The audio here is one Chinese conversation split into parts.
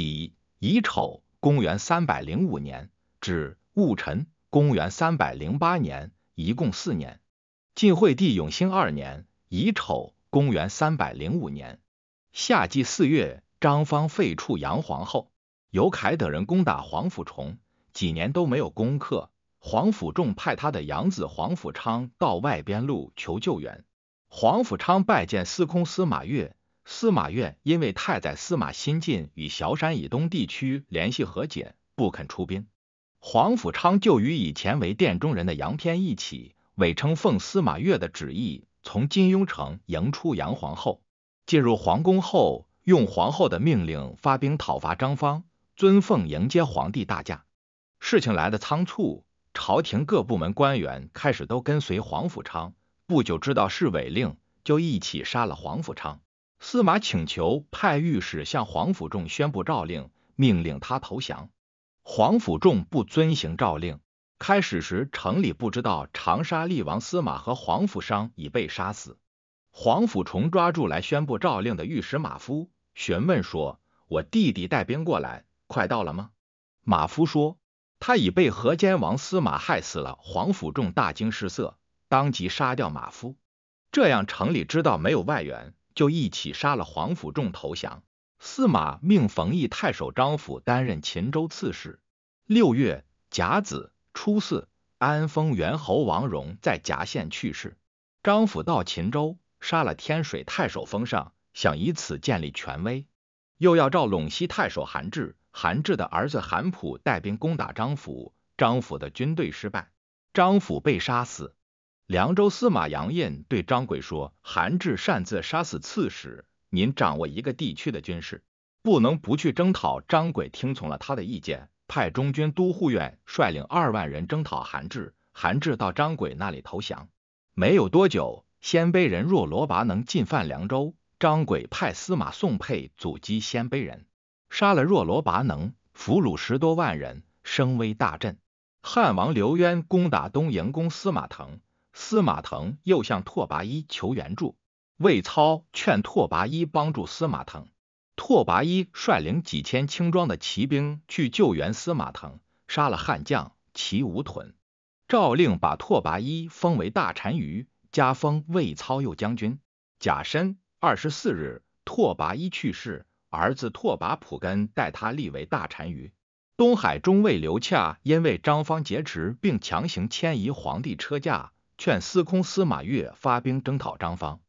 乙乙丑，公元三百零五年至戊辰，公元三百零八年，一共四年。晋惠帝永兴二年，乙丑，公元三百零五年，夏季四月，张方废黜杨皇后，尤凯等人攻打皇甫重，几年都没有攻克。皇甫重派他的养子皇甫昌到外边路求救援。皇甫昌拜见司空司马越，司马越因为太宰司马新进与崤山以东地区联系和解，不肯出兵。黄甫昌就与以前为殿中人的杨偏一起，伪称奉司马越的旨意，从金庸城迎出杨皇后。进入皇宫后，用皇后的命令发兵讨伐张方，尊奉迎接皇帝大驾。事情来得仓促，朝廷各部门官员开始都跟随黄甫昌，不久知道是违令，就一起杀了黄甫昌。司马请求派御史向黄甫仲宣布诏令，命令他投降。黄甫仲不遵行诏令。开始时，城里不知道长沙厉王司马和黄甫商已被杀死。黄甫重抓住来宣布诏令的御史马夫，询问说：“我弟弟带兵过来，快到了吗？”马夫说：“他已被河间王司马害死了。”黄甫仲大惊失色，当即杀掉马夫。这样，城里知道没有外援。就一起杀了黄甫仲投降。司马命冯异太守张辅担任秦州刺史。六月甲子初四，安丰元侯王荣在夹县去世。张辅到秦州，杀了天水太守封尚，想以此建立权威，又要召陇西太守韩志。韩志的儿子韩普带兵攻打张辅，张辅的军队失败，张辅被杀死。凉州司马杨印对张轨说：“韩志擅自杀死刺史，您掌握一个地区的军事，不能不去征讨。”张轨听从了他的意见，派中军都护院率领二万人征讨韩志。韩志到张轨那里投降。没有多久，鲜卑人若罗拔能进犯凉州，张轨派司马宋配阻击鲜卑人，杀了若罗拔能，俘虏十多万人，声威大振。汉王刘渊攻打东营公司马腾。司马腾又向拓跋依求援助，魏操劝拓跋依帮助司马腾。拓跋依率领几千轻装的骑兵去救援司马腾，杀了悍将齐武屯。诏令把拓跋依封为大单于，加封魏操右将军。甲申二十四日，拓跋依去世，儿子拓跋普根代他立为大单于。东海中尉刘洽因为张方劫持并强行迁移皇帝车驾。劝司空司马越发兵征讨张方。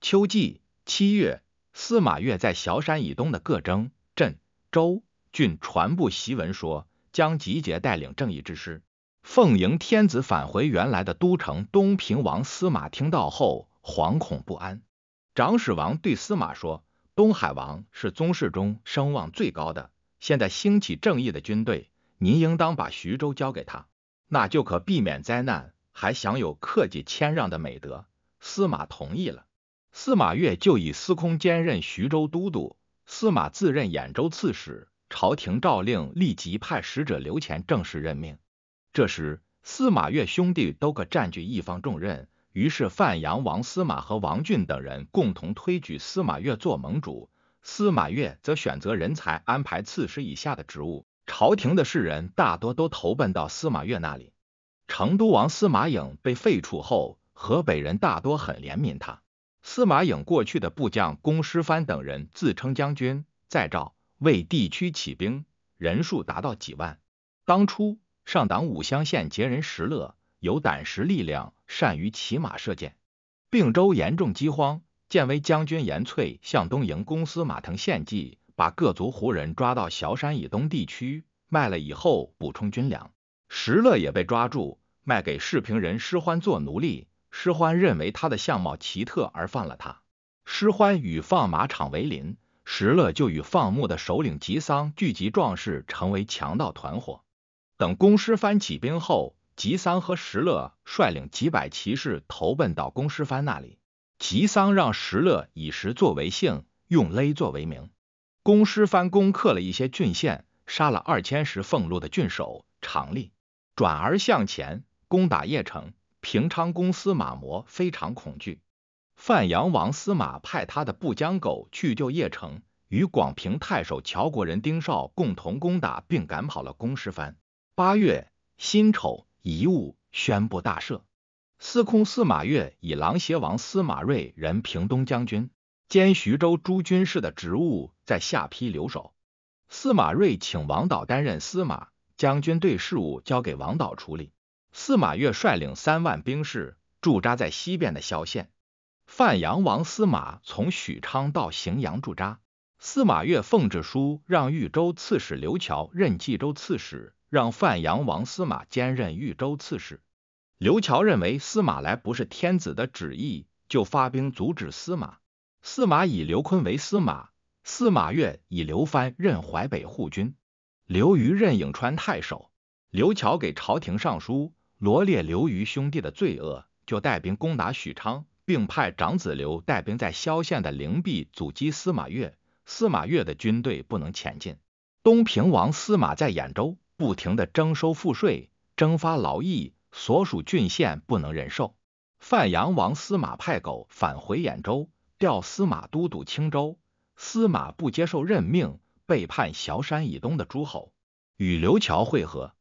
秋季七月，司马越在崤山以东的各征、镇、州、郡传布檄文，说将集结带领正义之师，奉迎天子返回原来的都城。东平王司马听到后，惶恐不安。长史王对司马说：“东海王是宗室中声望最高的，现在兴起正义的军队，您应当把徐州交给他，那就可避免灾难。”还享有克己谦让的美德。司马同意了，司马越就以司空兼任徐州都督，司马自任兖州刺史。朝廷诏令立即派使者刘乾正式任命。这时，司马越兄弟都各占据一方重任，于是范阳王司马和王俊等人共同推举司马越做盟主。司马越则选择人才，安排刺史以下的职务。朝廷的士人大多都投奔到司马越那里。成都王司马颖被废黜后，河北人大多很怜悯他。司马颖过去的部将龚师藩等人自称将军、在赵、为地区起兵，人数达到几万。当初，上党武乡县杰人石勒有胆识、力量，善于骑马射箭。并州严重饥荒，建威将军严粹向东营公司马腾献计，把各族胡人抓到崤山以东地区，卖了以后补充军粮。石勒也被抓住，卖给世平人施欢做奴隶。施欢认为他的相貌奇特而放了他。施欢与放马场为邻，石勒就与放牧的首领吉桑聚集壮士，成为强盗团伙。等公师藩起兵后，吉桑和石勒率领几百骑士投奔到公师藩那里。吉桑让石勒以石作为姓，用勒作为名。公师藩攻克了一些郡县，杀了二千石俸禄的郡守长吏。转而向前攻打邺城，平昌公司马模非常恐惧。范阳王司马派他的步将狗去救邺城，与广平太守乔国人丁绍共同攻打并赶跑了公师藩。八月，辛丑，遗物宣布大赦。司空司马越以琅邪王司马睿任平东将军兼徐州诸军事的职务，在下邳留守。司马睿请王导担任司马。将军队事务交给王导处理。司马越率领三万兵士驻扎在西边的萧县。范阳王司马从许昌到荥阳驻扎。司马越奉旨书让豫州刺史刘乔任冀州刺史，让范阳王司马兼任豫州刺史。刘乔认为司马来不是天子的旨意，就发兵阻止司马。司马以刘坤为司马，司马越以刘藩任淮北护军。刘瑜任颍川太守，刘乔给朝廷上书，罗列刘瑜兄弟的罪恶，就带兵攻打许昌，并派长子刘带兵在萧县的灵璧阻击司马越。司马越的军队不能前进。东平王司马在兖州，不停的征收赋税，征发劳役，所属郡县不能忍受。范阳王司马派狗返回兖州，调司马都督青州，司马不接受任命。背叛崤山以东的诸侯，与刘乔会合。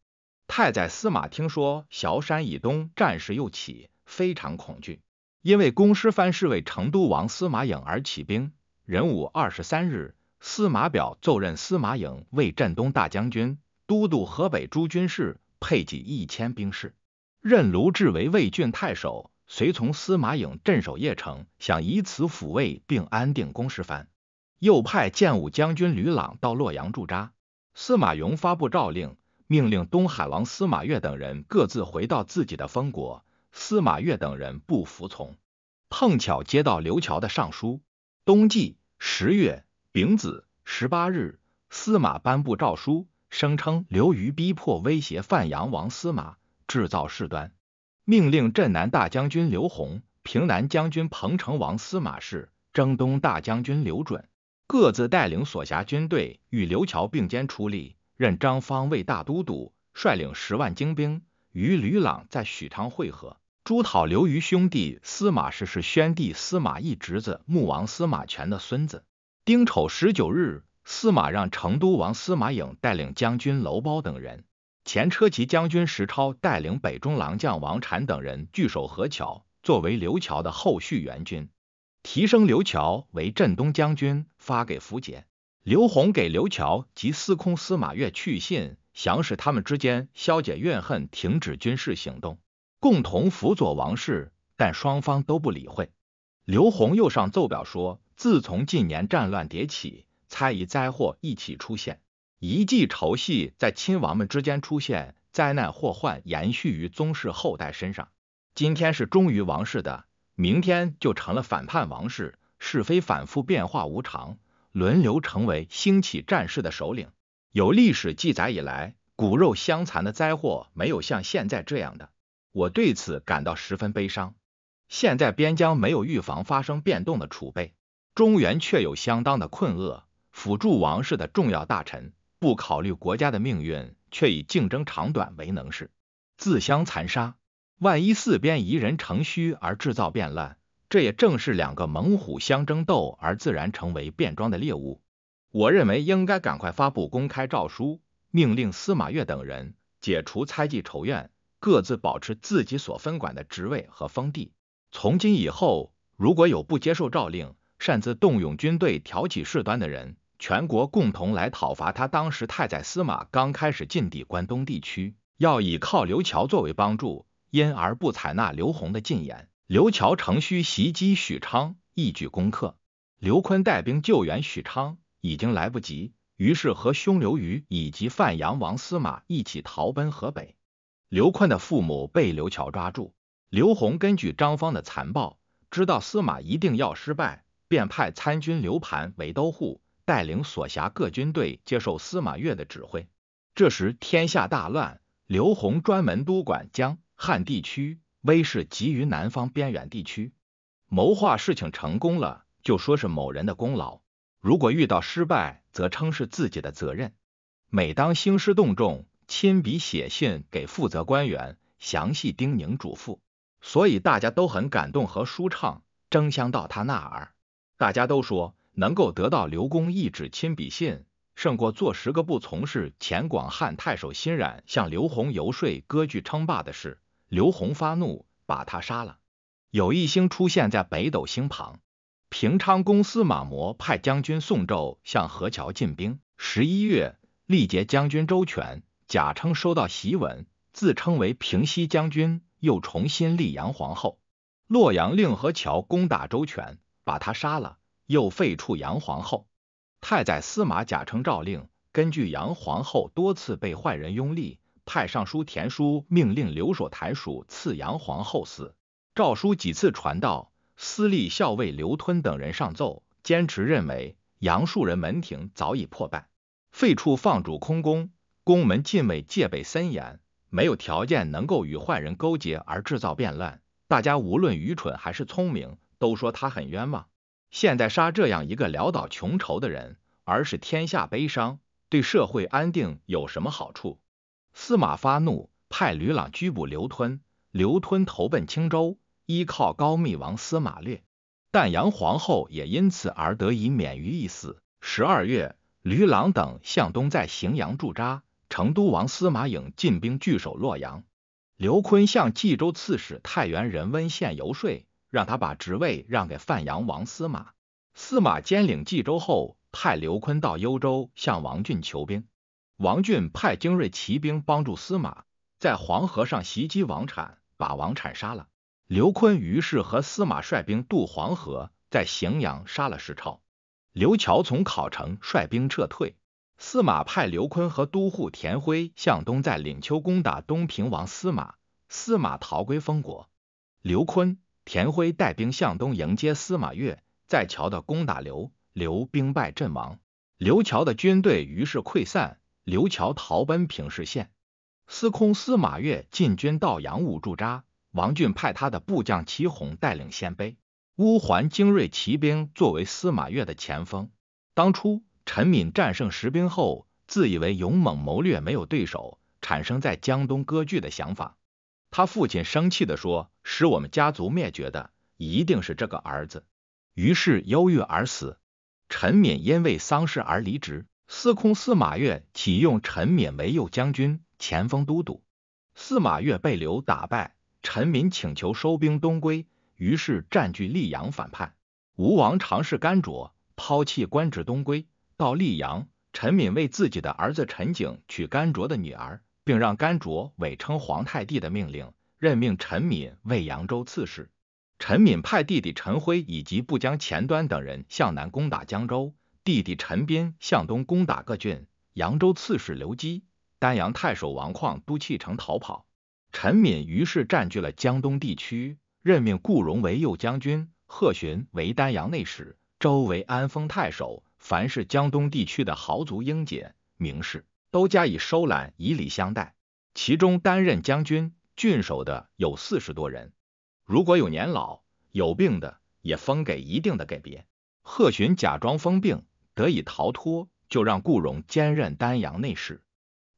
太宰司马听说崤山以东战事又起，非常恐惧，因为公师藩是为成都王司马颖而起兵。壬午二十三日，司马表奏任司马颖为镇东大将军，都督河北诸军事，配给一千兵士。任卢志为魏郡太守，随从司马颖镇守邺城，想以此抚慰并安定公师藩。又派建武将军吕朗到洛阳驻扎。司马颙发布诏令，命令东海王司马越等人各自回到自己的封国。司马越等人不服从，碰巧接到刘乔的上书。冬季十月丙子十八日，司马颁布诏书，声称刘虞逼迫威胁范阳王司马，制造事端，命令镇南大将军刘弘、平南将军彭城王司马氏、征东大将军刘准。各自带领所辖军队与刘乔并肩出力，任张方为大都督，率领十万精兵与吕朗在许昌会合。朱讨刘虞兄弟。司马氏是宣帝司马懿侄子、穆王司马权的孙子。丁丑十九日，司马让成都王司马颖带领将军楼苞等人，前车骑将军石超带领北中郎将王禅等人据守河桥，作为刘乔的后续援军。提升刘乔为镇东将军，发给苻坚。刘宏给刘乔及司空司马越去信，想使他们之间消解怨恨，停止军事行动，共同辅佐王室，但双方都不理会。刘宏又上奏表说，自从近年战乱迭起，猜疑灾祸一起出现，一计仇隙在亲王们之间出现，灾难祸患延续于宗室后代身上。今天是忠于王室的。明天就成了反叛王室，是非反复变化无常，轮流成为兴起战事的首领。有历史记载以来，骨肉相残的灾祸没有像现在这样的，我对此感到十分悲伤。现在边疆没有预防发生变动的储备，中原却有相当的困厄。辅助王室的重要大臣，不考虑国家的命运，却以竞争长短为能事，自相残杀。万一四边疑人成虚而制造变乱，这也正是两个猛虎相争斗而自然成为变装的猎物。我认为应该赶快发布公开诏书，命令司马越等人解除猜忌仇怨，各自保持自己所分管的职位和封地。从今以后，如果有不接受诏令、擅自动用军队挑起事端的人，全国共同来讨伐他。当时太宰司马刚开始进抵关东地区，要以靠刘乔作为帮助。因而不采纳刘洪的进言。刘乔乘虚袭击许昌，一举攻克。刘坤带兵救援许昌，已经来不及，于是和兄刘瑜以及范阳王司马一起逃奔河北。刘坤的父母被刘乔抓住。刘洪根据张方的残暴，知道司马一定要失败，便派参军刘盘为都护，带领所辖各军队接受司马越的指挥。这时天下大乱，刘洪专门督管江。汉地区威势集于南方边远地区。谋划事情成功了，就说是某人的功劳；如果遇到失败，则称是自己的责任。每当兴师动众，亲笔写信给负责官员，详细叮咛嘱咐，所以大家都很感动和舒畅，争相到他那儿。大家都说，能够得到刘公一纸亲笔信，胜过做十个不从事前广汉太守欣冉向刘宏游说割据称霸的事。刘洪发怒，把他杀了。有一星出现在北斗星旁。平昌公司马模派将军宋胄向何桥进兵。十一月，历劫将军周全、假称收到檄文，自称为平西将军，又重新立杨皇后。洛阳令何桥攻打周全，把他杀了，又废黜杨皇后。太宰司马贾称诏令，根据杨皇后多次被坏人拥立。太上书田叔命令留守台属赐杨皇后死。诏书几次传到，司隶校尉刘吞等人上奏，坚持认为杨树人门庭早已破败，废黜放逐空宫，宫门禁卫戒备森严，没有条件能够与坏人勾结而制造变乱。大家无论愚蠢还是聪明，都说他很冤枉。现在杀这样一个潦倒穷愁的人，而使天下悲伤，对社会安定有什么好处？司马发怒，派吕朗拘捕刘吞。刘吞投奔青州，依靠高密王司马略。但杨皇后也因此而得以免于一死。十二月，吕朗等向东，在荥阳驻扎。成都王司马颖进兵，据守洛阳。刘坤向冀州刺史太原仁温献游说，让他把职位让给范阳王司马。司马兼领冀州后，派刘坤到幽州，向王浚求兵。王浚派精锐骑兵帮助司马，在黄河上袭击王产，把王产杀了。刘坤于是和司马率兵渡黄河，在荥阳杀了石超。刘乔从考城率兵撤退。司马派刘坤和都护田辉向东，在领丘攻打东平王司马，司马逃归封国。刘坤、田辉带兵向东迎接司马越，在桥的攻打刘，刘兵败阵亡。刘乔的军队于是溃散。刘乔逃奔平氏县，司空司马越进军到阳武驻扎。王俊派他的部将祁弘带领鲜卑、乌桓精锐骑兵作为司马越的前锋。当初陈敏战胜石兵后，自以为勇猛谋略没有对手，产生在江东割据的想法。他父亲生气地说：“使我们家族灭绝的一定是这个儿子。”于是忧郁而死。陈敏因为丧事而离职。司空司马越启用陈敏为右将军、前锋都督。司马越被刘打败，陈敏请求收兵东归，于是占据溧阳反叛。吴王尝试甘卓抛弃官职东归，到溧阳，陈敏为自己的儿子陈景娶甘卓的女儿，并让甘卓伪称皇太帝的命令，任命陈敏为扬州刺史。陈敏派弟弟陈辉以及部将钱端等人向南攻打江州。弟弟陈斌向东攻打各郡，扬州刺史刘基、丹阳太守王旷都弃城逃跑。陈敏于是占据了江东地区，任命顾荣为右将军，贺询为丹阳内史，周为安丰太守。凡是江东地区的豪族英杰、名士，都加以收揽，以礼相待。其中担任将军、郡守的有四十多人。如果有年老有病的，也封给一定的给别。贺询假装疯病。得以逃脱，就让顾荣兼任丹阳内史。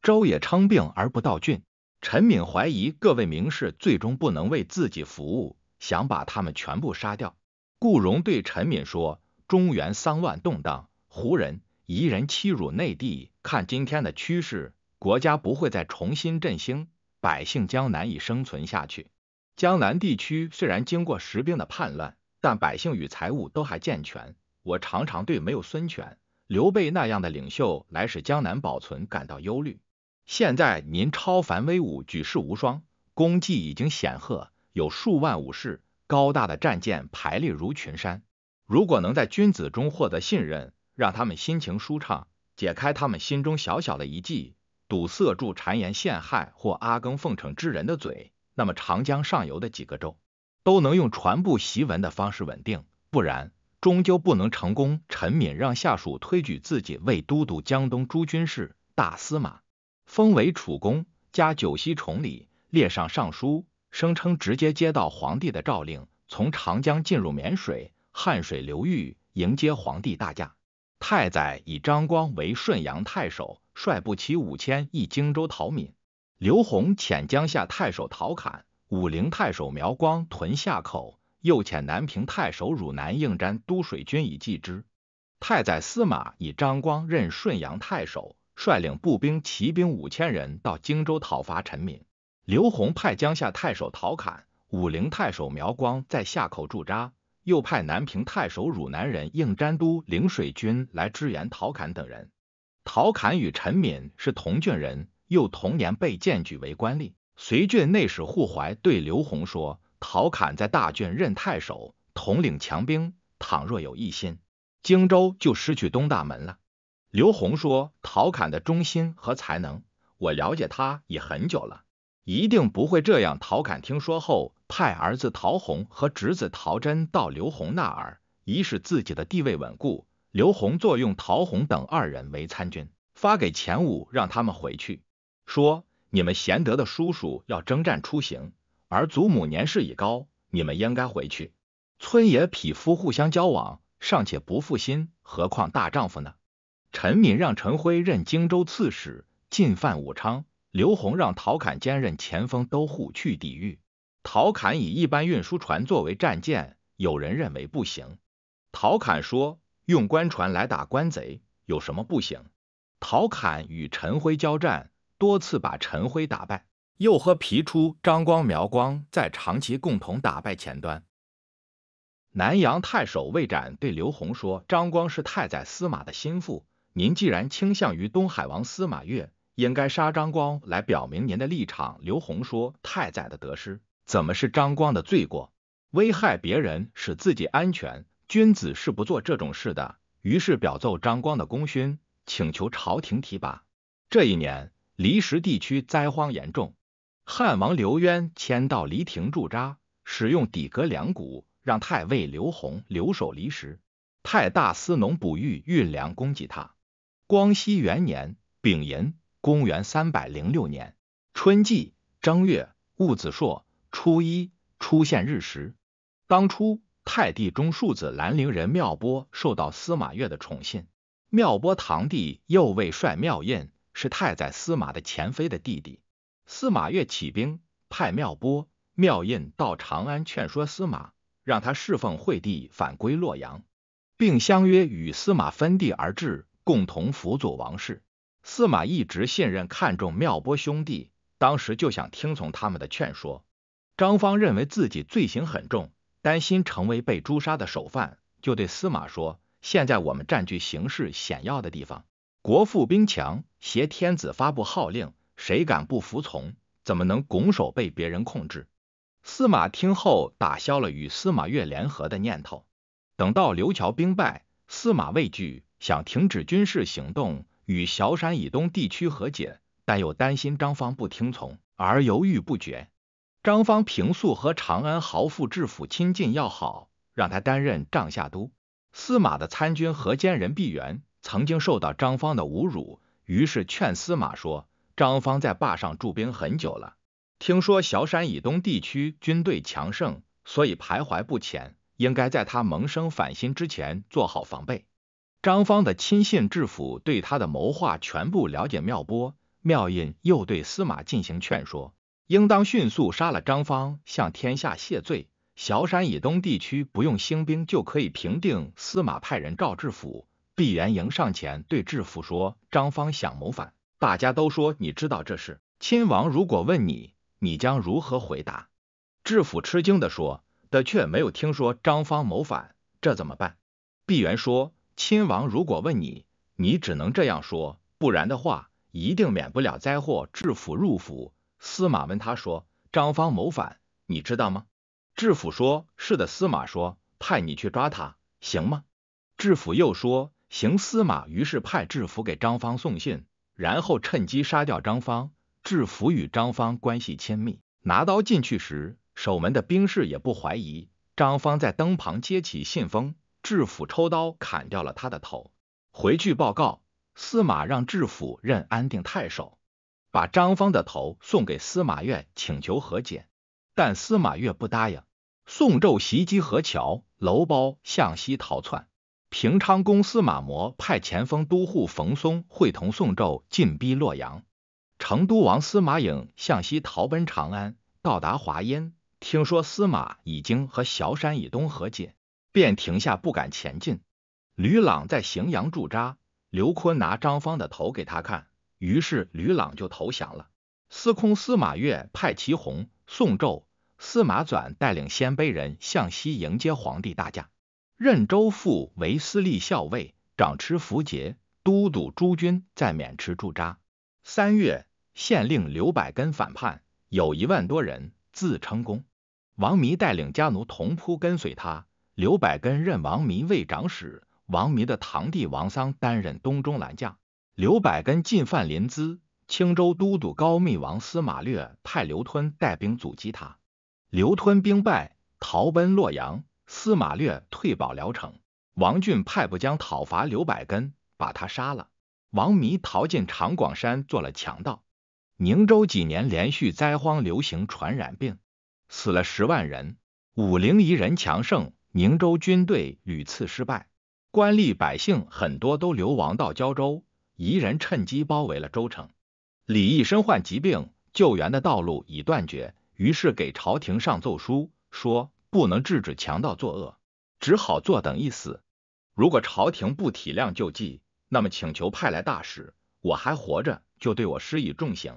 周也称病而不到郡。陈敏怀疑各位名士最终不能为自己服务，想把他们全部杀掉。顾荣对陈敏说：“中原丧乱动荡，胡人、夷人欺辱内地。看今天的趋势，国家不会再重新振兴，百姓将难以生存下去。江南地区虽然经过石兵的叛乱，但百姓与财物都还健全。”我常常对没有孙权、刘备那样的领袖来使江南保存感到忧虑。现在您超凡威武，举世无双，功绩已经显赫，有数万武士，高大的战舰排列如群山。如果能在君子中获得信任，让他们心情舒畅，解开他们心中小小的一计，堵塞住谗言陷害或阿谀奉承之人的嘴，那么长江上游的几个州都能用传布檄文的方式稳定。不然。终究不能成功。陈敏让下属推举自己为都督江东诸军事、大司马，封为楚公，加九锡崇礼，列上尚书，声称直接接到皇帝的诏令，从长江进入沔水、汉水流域，迎接皇帝大驾。太宰以张光为顺阳太守，率部骑五千，一荆州逃闽。刘洪遣江夏太守陶侃、武陵太守苗光屯下口。又遣南平太守汝南应詹都水军以济之。太宰司马以张光任顺阳太守，率领步兵、骑兵五千人到荆州讨伐陈敏。刘宏派江夏太守陶侃、武陵太守苗光在夏口驻扎，又派南平太守汝南人应詹都陵水军来支援陶侃等人。陶侃与陈敏是同郡人，又同年被荐举为官吏。隋郡内史护怀对刘宏说。陶侃在大郡任太守，统领强兵，倘若有异心，荆州就失去东大门了。刘洪说：“陶侃的忠心和才能，我了解他已很久了，一定不会这样。”陶侃听说后，派儿子陶弘和侄子陶真到刘弘那儿，以使自己的地位稳固。刘弘作用陶弘等二人为参军，发给钱武让他们回去，说：“你们贤德的叔叔要征战出行。”而祖母年事已高，你们应该回去。村野匹夫互相交往，尚且不负心，何况大丈夫呢？陈敏让陈辉任荆州刺史，进犯武昌。刘洪让陶侃兼任前锋都护去抵御。陶侃以一般运输船作为战舰，有人认为不行。陶侃说：“用官船来打官贼，有什么不行？”陶侃与陈辉交战，多次把陈辉打败。又和皮初、张光、苗光在长崎共同打败前端。南阳太守魏展对刘宏说：“张光是太宰司马的心腹，您既然倾向于东海王司马越，应该杀张光来表明您的立场。”刘宏说：“太宰的得失，怎么是张光的罪过？危害别人，使自己安全，君子是不做这种事的。”于是表奏张光的功勋，请求朝廷提拔。这一年，离石地区灾荒严重。汉王刘渊迁到黎亭驻扎，使用底格梁谷，让太尉刘洪留守离石。太大司农卜玉运粮供给他。光熙元年丙寅（公元三百零六年）春季正月戊子朔初一出现日食。当初太帝中庶子兰陵人妙波受到司马越的宠信，妙波堂弟右卫帅妙印是太宰司马的前妃的弟弟。司马越起兵，派妙波、妙印到长安劝说司马，让他侍奉惠帝，返归洛阳，并相约与司马分地而治，共同辅佐王室。司马一直信任看重妙波兄弟，当时就想听从他们的劝说。张方认为自己罪行很重，担心成为被诛杀的首犯，就对司马说：“现在我们占据形势险要的地方，国富兵强，挟天子发布号令。”谁敢不服从？怎么能拱手被别人控制？司马听后打消了与司马越联合的念头。等到刘乔兵败，司马畏惧，想停止军事行动，与萧山以东地区和解，但又担心张方不听从，而犹豫不决。张方平素和长安豪富治府亲近要好，让他担任帐下都。司马的参军和监人毕原曾经受到张方的侮辱，于是劝司马说。张方在坝上驻兵很久了，听说崤山以东地区军队强盛，所以徘徊不前。应该在他萌生反心之前做好防备。张方的亲信治府对他的谋划全部了解。妙波，妙印又对司马进行劝说，应当迅速杀了张方，向天下谢罪。崤山以东地区不用兴兵就可以平定。司马派人赵治府，毕元迎上前对治府说：“张方想谋反。”大家都说你知道这事，亲王如果问你，你将如何回答？知府吃惊地说：“的，却没有听说张方谋反，这怎么办？”毕原说：“亲王如果问你，你只能这样说，不然的话，一定免不了灾祸。”智府入府，司马问他说：“张方谋反，你知道吗？”知府说：“是的。”司马说：“派你去抓他，行吗？”知府又说：“行。”司马于是派知府给张方送信。然后趁机杀掉张方，智辅与张方关系亲密，拿刀进去时，守门的兵士也不怀疑。张方在灯旁接起信封，智辅抽刀砍掉了他的头，回去报告司马，让智辅任安定太守，把张方的头送给司马越，请求和解，但司马越不答应。宋胄袭击河桥，楼包向西逃窜。平昌公司马模派前锋都护冯松会同宋胄进逼洛阳。成都王司马颖向西逃奔长安，到达华阴，听说司马已经和崤山以东和解，便停下不敢前进。吕朗在荥阳驻扎，刘坤拿张方的头给他看，于是吕朗就投降了。司空司马越派祁弘、宋胄、司马纂带领鲜卑人向西迎接皇帝大驾。任州副为司隶校尉，掌持符节。都督诸军在渑池驻扎。三月，县令刘百根反叛，有一万多人，自称公。王弥带领家奴、同仆跟随他。刘百根任王弥为长史。王弥的堂弟王桑担任东中郎将。刘百根进犯临淄，青州都督高密王司马略派刘吞带兵阻击他。刘吞兵败，逃奔洛阳。司马略退保聊城，王俊派部将讨伐刘百根，把他杀了。王弥逃进长广山做了强盗。宁州几年连续灾荒，流行传染病，死了十万人。武陵夷人强盛，宁州军队屡次失败，官吏百姓很多都流亡到交州。夷人趁机包围了州城。李毅身患疾病，救援的道路已断绝，于是给朝廷上奏书说。不能制止强盗作恶，只好坐等一死。如果朝廷不体谅救济，那么请求派来大使，我还活着就对我施以重刑；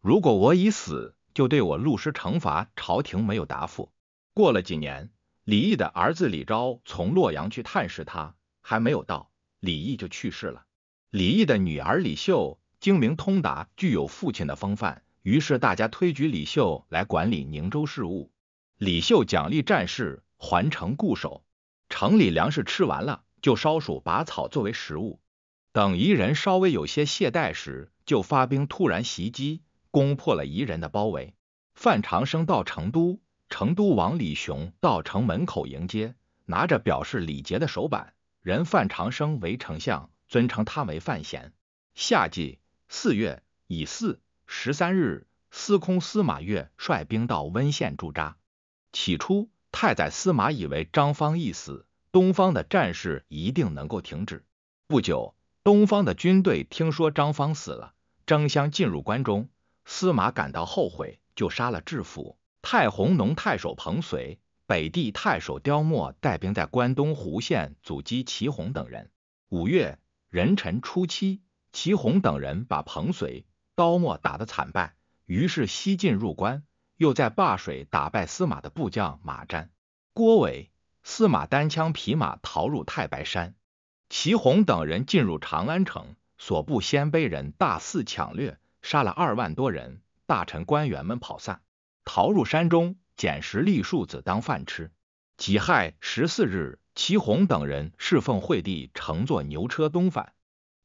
如果我已死，就对我戮施惩罚。朝廷没有答复。过了几年，李毅的儿子李昭从洛阳去探视他，还没有到，李毅就去世了。李毅的女儿李秀精明通达，具有父亲的风范，于是大家推举李秀来管理宁州事务。李秀奖励战士，环城固守。城里粮食吃完了，就烧树拔草作为食物。等彝人稍微有些懈怠时，就发兵突然袭击，攻破了彝人的包围。范长生到成都，成都王李雄到城门口迎接，拿着表示礼节的手板，任范长生为丞相，尊称他为范闲。夏季四月乙巳十三日，司空司马越率兵到温县驻扎。起初，太宰司马以为张方一死，东方的战事一定能够停止。不久，东方的军队听说张方死了，争相进入关中。司马感到后悔，就杀了智府太弘农太守彭绥、北地太守刁默，带兵在关东湖县阻击祁宏等人。五月壬辰初七，祁宏等人把彭绥、刁默打得惨败，于是西进入关。又在灞水打败司马的部将马瞻、郭伟，司马单枪匹马逃入太白山。祁弘等人进入长安城，所部鲜卑人大肆抢掠，杀了二万多人，大臣官员们跑散，逃入山中，捡拾栗树子当饭吃。己亥十四日，祁弘等人侍奉惠帝，乘坐牛车东返。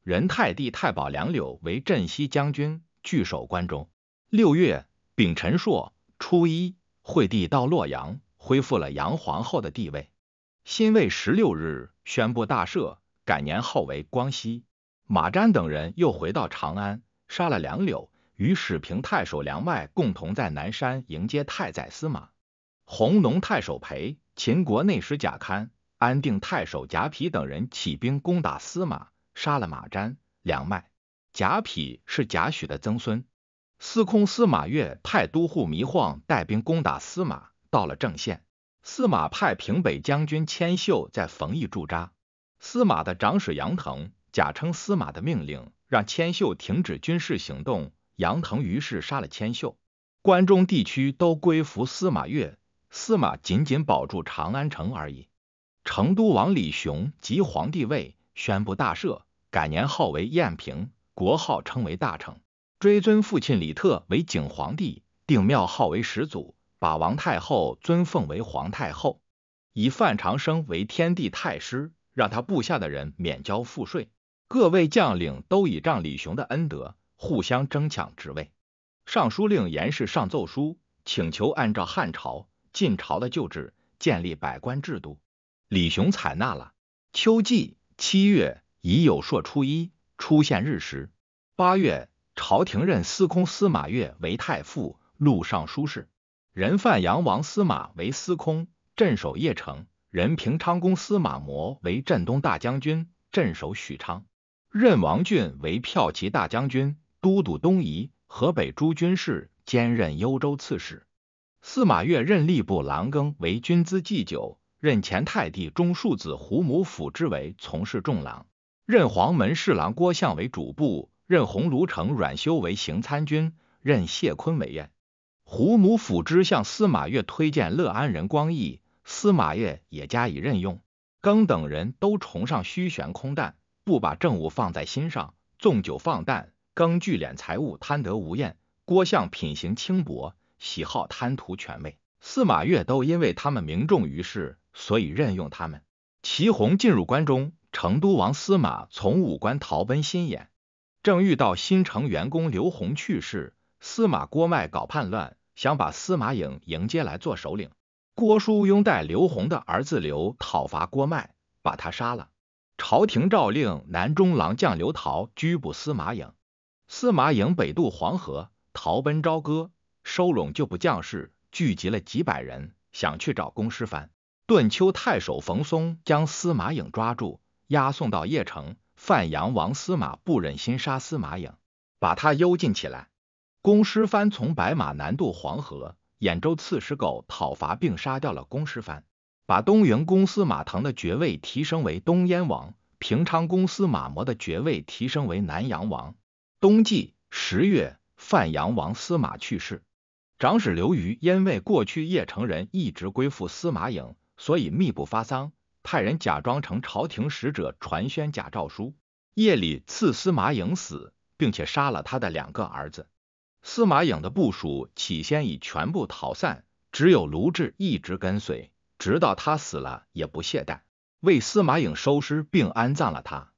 任太帝太保梁柳为镇西将军，据守关中。六月丙辰朔。初一，惠帝到洛阳，恢复了杨皇后的地位。辛未十六日，宣布大赦，改年号为光熙。马瞻等人又回到长安，杀了梁柳，与史平太守梁迈共同在南山迎接太宰司马。弘农太守裴、秦国内史贾堪、安定太守贾丕等人起兵攻打司马，杀了马瞻、梁迈。贾匹是贾诩的曾孙。司空司马越派都护迷晃带兵攻打司马，到了正县。司马派平北将军千秀在冯邑驻扎。司马的长史杨腾假称司马的命令，让千秀停止军事行动。杨腾于是杀了千秀。关中地区都归服司马越，司马仅仅保住长安城而已。成都王李雄即皇帝位，宣布大赦，改年号为燕平，国号称为大成。追尊父亲李特为景皇帝，定庙号为始祖，把王太后尊奉为皇太后，以范长生为天地太师，让他部下的人免交赋税。各位将领都倚仗李雄的恩德，互相争抢职位。尚书令严氏上奏书，请求按照汉朝、晋朝的旧制建立百官制度。李雄采纳了。秋季七月已有朔初一出现日食，八月。朝廷任司空司马越为太傅、录尚书事，任范阳王司马为司空，镇守邺城；任平昌公司马模为镇东大将军，镇守许昌；任王浚为骠骑大将军、都督东夷、河北诸军事，兼任幽州刺史。司马越任吏部郎庚为军资祭酒，任前太帝中庶子胡母辅之为从事中郎，任黄门侍郎郭相为主簿。任红卢城阮修为行参军，任谢鲲为宴。胡母辅之向司马越推荐乐安人光义，司马越也加以任用。庚等人都崇尚虚悬空淡，不把政务放在心上，纵酒放诞。庚聚敛财物，贪得无厌。郭象品行轻薄，喜好贪图权位。司马越都因为他们名重于世，所以任用他们。祁红进入关中，成都王司马从武关逃奔新野。正遇到新城员工刘宏去世，司马郭迈搞叛乱，想把司马颖迎接来做首领。郭叔拥带刘宏的儿子刘讨伐郭迈，把他杀了。朝廷诏令南中郎将刘陶拘捕司马颖。司马颖北渡黄河，逃奔朝歌，收拢旧部将士，聚集了几百人，想去找公师藩。顿丘太守冯松将司马颖抓住，押送到邺城。范阳王司马不忍心杀司马颖，把他幽禁起来。公师藩从白马南渡黄河，兖州刺史苟讨伐并杀掉了公师藩，把东营公司马腾的爵位提升为东燕王，平昌公司马模的爵位提升为南阳王。冬季十月，范阳王司马去世。长史刘瑜因为过去邺城人一直归附司马颖，所以密不发丧。派人假装成朝廷使者传宣假诏书，夜里刺司马颖死，并且杀了他的两个儿子。司马颖的部署起先已全部逃散，只有卢志一直跟随，直到他死了也不懈怠，为司马颖收尸并安葬了他。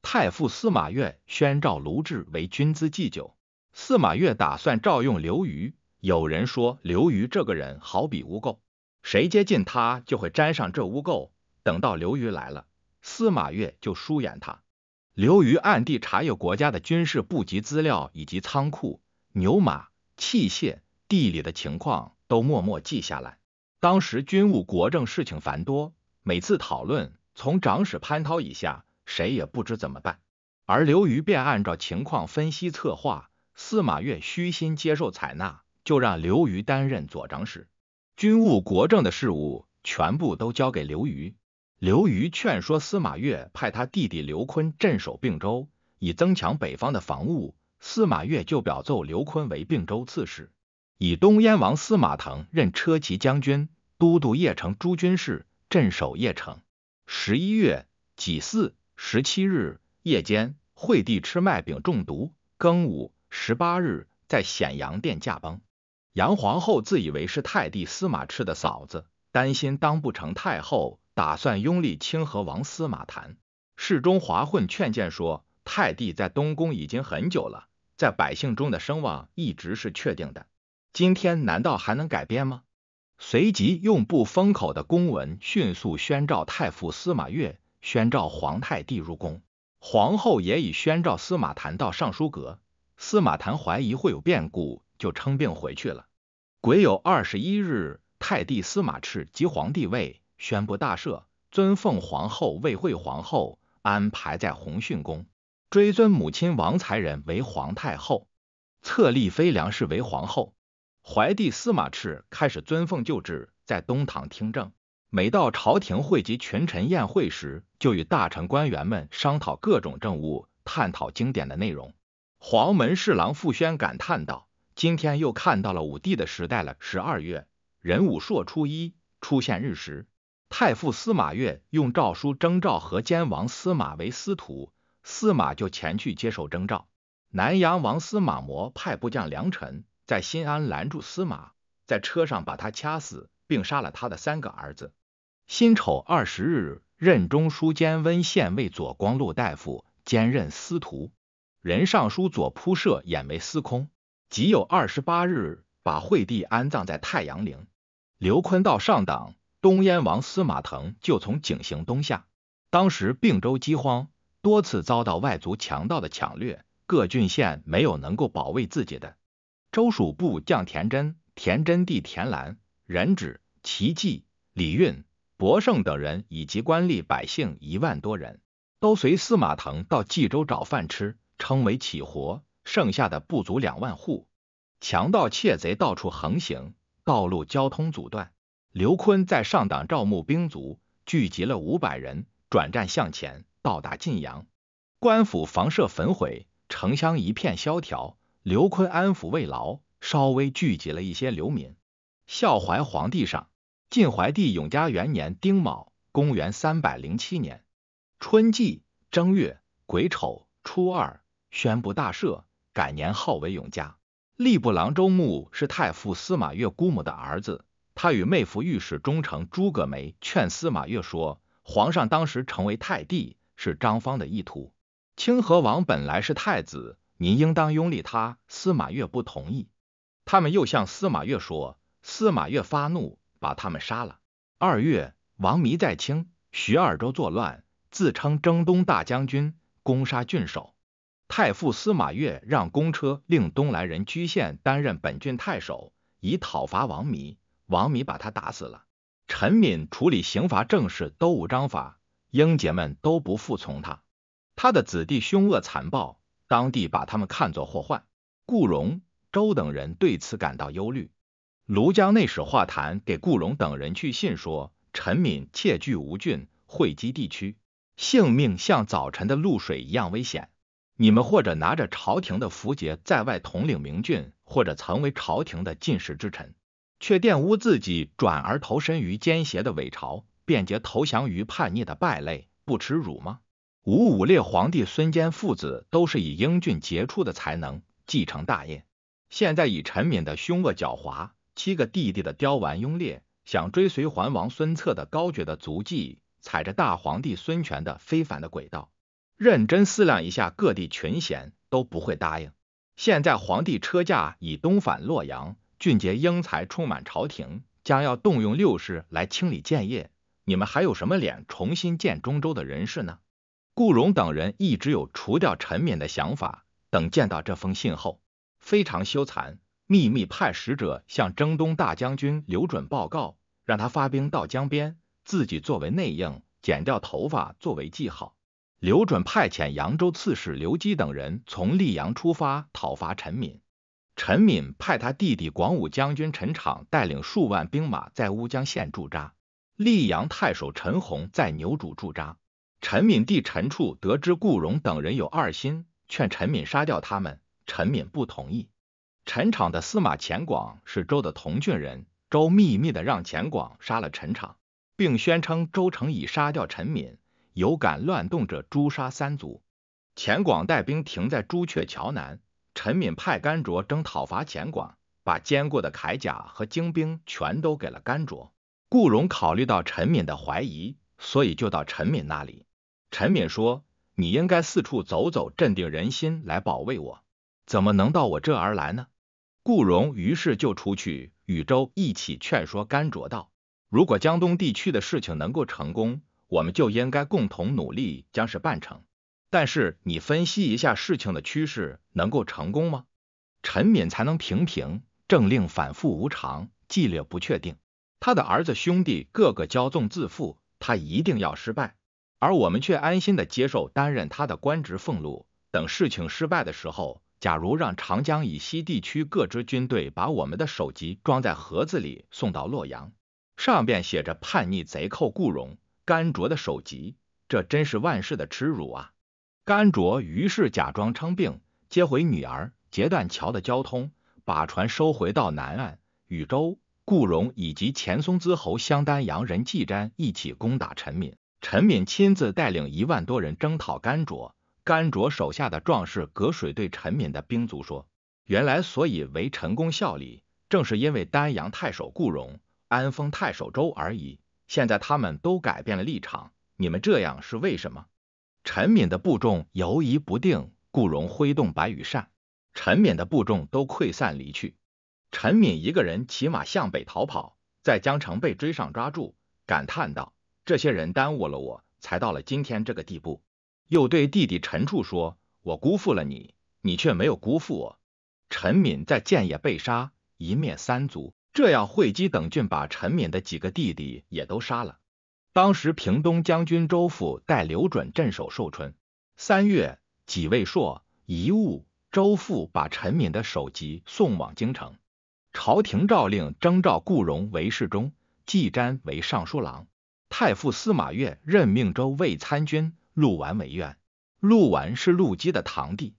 太傅司马越宣召卢志为军资祭酒。司马越打算召用刘瑜。有人说刘瑜这个人好比污垢，谁接近他就会沾上这污垢。等到刘瑜来了，司马越就疏远他。刘瑜暗地查阅国家的军事布级资料以及仓库、牛马、器械、地理的情况，都默默记下来。当时军务国政事情繁多，每次讨论，从长史潘涛以下，谁也不知怎么办。而刘瑜便按照情况分析策划，司马越虚心接受采纳，就让刘瑜担任左长史，军务国政的事务全部都交给刘瑜。刘瑜劝说司马越派他弟弟刘坤镇守并州，以增强北方的防务。司马越就表奏刘坤为并州刺史，以东燕王司马腾任车骑将军、都督邺城诸军事，镇守邺城。十一月己巳十七日夜间，惠帝吃麦饼中毒，庚午十八日在显阳殿驾崩。杨皇后自以为是太帝司马炽的嫂子，担心当不成太后。打算拥立清河王司马谈。侍中华混劝谏说：“太帝在东宫已经很久了，在百姓中的声望一直是确定的，今天难道还能改变吗？”随即用不封口的公文迅速宣召太傅司马越，宣召皇太帝入宫。皇后也已宣召司马谈到尚书阁。司马谈怀疑会有变故，就称病回去了。癸酉二十一日，太帝司马炽即皇帝位。宣布大赦，尊奉皇后魏惠皇后，安排在弘训宫；追尊母亲王才人为皇太后，册立妃梁氏为皇后。怀帝司马炽开始尊奉旧制，在东堂听政。每到朝廷汇集群臣宴会时，就与大臣官员们商讨各种政务，探讨经典的内容。黄门侍郎傅宣感叹道：“今天又看到了武帝的时代了。”十二月壬午朔初一，出现日食。太傅司马越用诏书征召河间王司马为司徒，司马就前去接受征召。南阳王司马模派部将梁臣在新安拦住司马，在车上把他掐死，并杀了他的三个儿子。辛丑二十日，任中书监温宪为左光禄大夫，兼任司徒。任尚书左仆射，演为司空。即有二十八日，把惠帝安葬在太阳陵。刘坤到上党。东燕王司马腾就从井陉东下，当时并州饥荒，多次遭到外族强盗的抢掠，各郡县没有能够保卫自己的。州属部将田真、田真弟田兰、任祉、齐济、李运、博胜等人以及官吏百姓一万多人，都随司马腾到冀州找饭吃，称为乞活。剩下的不足两万户，强盗窃贼到处横行，道路交通阻断。刘坤在上党招募兵卒，聚集了五百人，转战向前，到达晋阳。官府房舍焚毁，城乡一片萧条。刘坤安抚慰劳，稍微聚集了一些流民。孝怀皇帝上，晋怀帝永嘉元年丁卯，公元三百零七年春季正月癸丑初二，宣布大赦，改年号为永嘉。吏部郎中牧是太傅司马越姑母的儿子。他与妹夫御史中丞诸葛玫劝司马越说：“皇上当时成为太帝是张方的意图。清河王本来是太子，您应当拥立他。”司马越不同意。他们又向司马越说，司马越发怒，把他们杀了。二月，王弥在清徐二州作乱，自称征东大将军，攻杀郡守。太傅司马越让公车令东莱人居县担任本郡太守，以讨伐王弥。王米把他打死了。陈敏处理刑罚政事都无章法，英杰们都不服从他。他的子弟凶恶残暴，当地把他们看作祸患。顾荣、周等人对此感到忧虑。庐江内史画坛给顾荣等人去信说：陈敏窃据吴郡、惠稽地区，性命像早晨的露水一样危险。你们或者拿着朝廷的符节在外统领明郡，或者曾为朝廷的进士之臣。却玷污自己，转而投身于奸邪的伪朝，便捷投降于叛逆的败类，不耻辱吗？五五列皇帝孙坚父子都是以英俊杰出的才能继承大业。现在以陈敏的凶恶狡猾，七个弟弟的刁顽拥劣，想追随桓王孙策的高绝的足迹，踩着大皇帝孙权的非凡的轨道，认真思量一下，各地群贤都不会答应。现在皇帝车驾已东返洛阳。俊杰英才充满朝廷，将要动用六世来清理建业，你们还有什么脸重新建中州的人事呢？顾荣等人一直有除掉陈敏的想法，等见到这封信后，非常羞惭，秘密派使者向征东大将军刘准报告，让他发兵到江边，自己作为内应，剪掉头发作为记号。刘准派遣扬州刺史刘基等人从溧阳出发讨伐陈敏。陈敏派他弟弟广武将军陈昶带领数万兵马在乌江县驻扎，溧阳太守陈洪在牛渚驻扎。陈敏弟陈处得知顾荣等人有二心，劝陈敏杀掉他们，陈敏不同意。陈昶的司马钱广是周的同郡人，周秘密的让钱广杀了陈昶，并宣称周成已杀掉陈敏，有敢乱动者诛杀三族。钱广带兵停在朱雀桥南。陈敏派甘卓征讨伐钱广，把坚固的铠甲和精兵全都给了甘卓。顾荣考虑到陈敏的怀疑，所以就到陈敏那里。陈敏说：“你应该四处走走，镇定人心，来保卫我，怎么能到我这儿来呢？”顾荣于是就出去与周一起劝说甘卓道：“如果江东地区的事情能够成功，我们就应该共同努力，将是半成。”但是你分析一下事情的趋势，能够成功吗？陈敏才能平平，政令反复无常，纪律不确定。他的儿子兄弟个个骄纵自负，他一定要失败。而我们却安心的接受担任他的官职俸禄。等事情失败的时候，假如让长江以西地区各支军队把我们的首级装在盒子里送到洛阳，上边写着叛逆贼寇顾荣、甘卓的首级，这真是万世的耻辱啊！甘卓于是假装称病，接回女儿，截断桥的交通，把船收回到南岸。禹州、顾荣以及前松滋侯湘丹阳人季瞻一起攻打陈敏。陈敏亲自带领一万多人征讨甘卓。甘卓手下的壮士隔水对陈敏的兵卒说：“原来所以为陈公效力，正是因为丹阳太守顾荣、安丰太守周而已。现在他们都改变了立场，你们这样是为什么？”陈敏的部众犹疑不定，顾荣挥动白羽扇，陈敏的部众都溃散离去。陈敏一个人骑马向北逃跑，在江城被追上抓住，感叹道：“这些人耽误了我，才到了今天这个地步。”又对弟弟陈处说：“我辜负了你，你却没有辜负我。”陈敏在建业被杀，一灭三族。这样，惠基等郡把陈敏的几个弟弟也都杀了。当时，平东将军周馥带刘准镇守寿春。三月，己未朔，遗物。周馥把陈敏的首级送往京城。朝廷诏令征召顾荣为侍中，季瞻为尚书郎。太傅司马越任命周卫参军陆完为院。陆完是陆基的堂弟。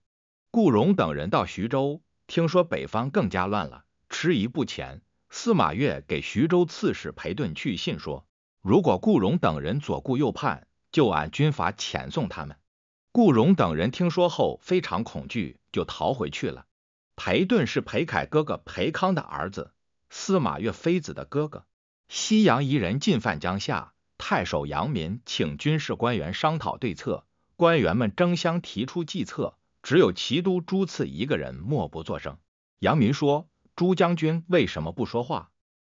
顾荣等人到徐州，听说北方更加乱了，迟疑不前。司马越给徐州刺史裴盾去信说。如果顾荣等人左顾右盼，就按军法遣送他们。顾荣等人听说后非常恐惧，就逃回去了。裴盾是裴楷哥哥裴康的儿子，司马越妃子的哥哥。西阳夷人进犯江夏，太守杨民请军事官员商讨对策，官员们争相提出计策，只有齐都朱次一个人默不作声。杨民说：“朱将军为什么不说话？”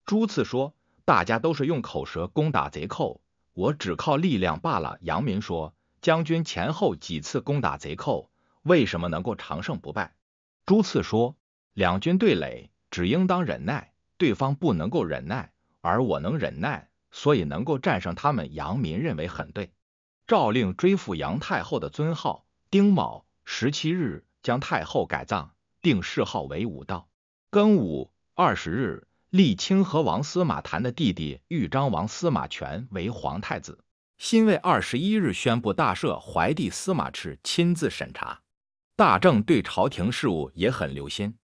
朱次说。大家都是用口舌攻打贼寇，我只靠力量罢了。杨明说：“将军前后几次攻打贼寇，为什么能够长胜不败？”朱次说：“两军对垒，只应当忍耐，对方不能够忍耐，而我能忍耐，所以能够战胜他们。”杨明认为很对。诏令追复杨太后的尊号。丁卯十七日，将太后改葬，定谥号为武道。庚午二十日。立清河王司马谈的弟弟豫章王司马权为皇太子。辛未二十一日宣布大赦，怀帝司马炽亲自审查。大政对朝廷事务也很留心。